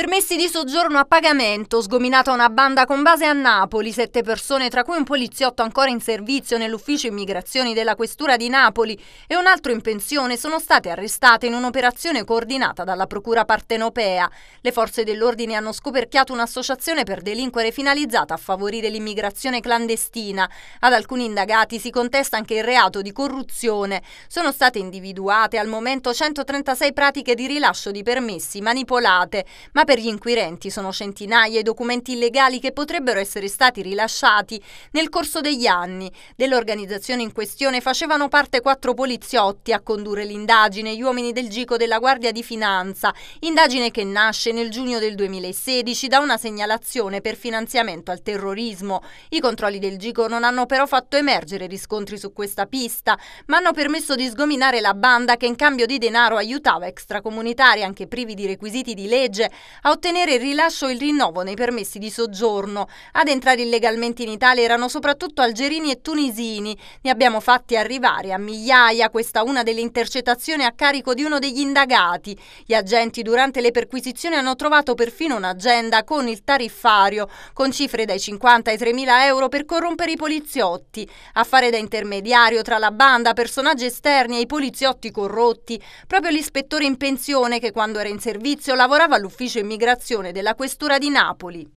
Permessi di soggiorno a pagamento, sgominata una banda con base a Napoli, sette persone tra cui un poliziotto ancora in servizio nell'ufficio immigrazioni della Questura di Napoli e un altro in pensione sono state arrestate in un'operazione coordinata dalla Procura Partenopea. Le forze dell'ordine hanno scoperchiato un'associazione per delinquere finalizzata a favorire l'immigrazione clandestina. Ad alcuni indagati si contesta anche il reato di corruzione. Sono state individuate al momento 136 pratiche di rilascio di permessi manipolate, ma per gli inquirenti sono centinaia i documenti illegali che potrebbero essere stati rilasciati nel corso degli anni. Dell'organizzazione in questione facevano parte quattro poliziotti a condurre l'indagine, gli uomini del Gico della Guardia di Finanza, indagine che nasce nel giugno del 2016 da una segnalazione per finanziamento al terrorismo. I controlli del Gico non hanno però fatto emergere riscontri su questa pista, ma hanno permesso di sgominare la banda che in cambio di denaro aiutava extracomunitari anche privi di requisiti di legge a ottenere il rilascio e il rinnovo nei permessi di soggiorno. Ad entrare illegalmente in Italia erano soprattutto algerini e tunisini. Ne abbiamo fatti arrivare a migliaia, questa una delle intercettazioni a carico di uno degli indagati. Gli agenti durante le perquisizioni hanno trovato perfino un'agenda con il tariffario, con cifre dai 50 ai 3.000 euro per corrompere i poliziotti, a fare da intermediario tra la banda, personaggi esterni e i poliziotti corrotti, proprio l'ispettore in pensione che quando era in servizio lavorava all'ufficio immigrazione della Questura di Napoli.